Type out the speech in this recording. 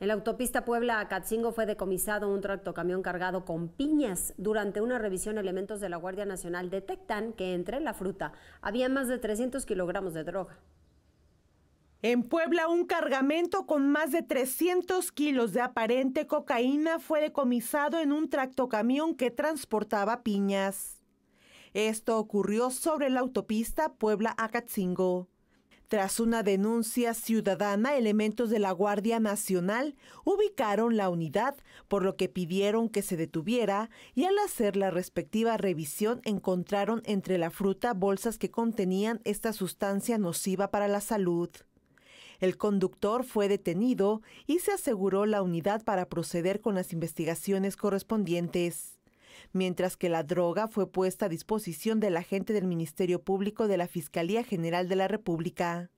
En la autopista Puebla a fue decomisado un tractocamión cargado con piñas. Durante una revisión, elementos de la Guardia Nacional detectan que entre la fruta había más de 300 kilogramos de droga. En Puebla, un cargamento con más de 300 kilos de aparente cocaína fue decomisado en un tractocamión que transportaba piñas. Esto ocurrió sobre la autopista Puebla-Acatzingo. Tras una denuncia ciudadana, elementos de la Guardia Nacional ubicaron la unidad, por lo que pidieron que se detuviera y al hacer la respectiva revisión encontraron entre la fruta bolsas que contenían esta sustancia nociva para la salud. El conductor fue detenido y se aseguró la unidad para proceder con las investigaciones correspondientes mientras que la droga fue puesta a disposición del agente del Ministerio Público de la Fiscalía General de la República.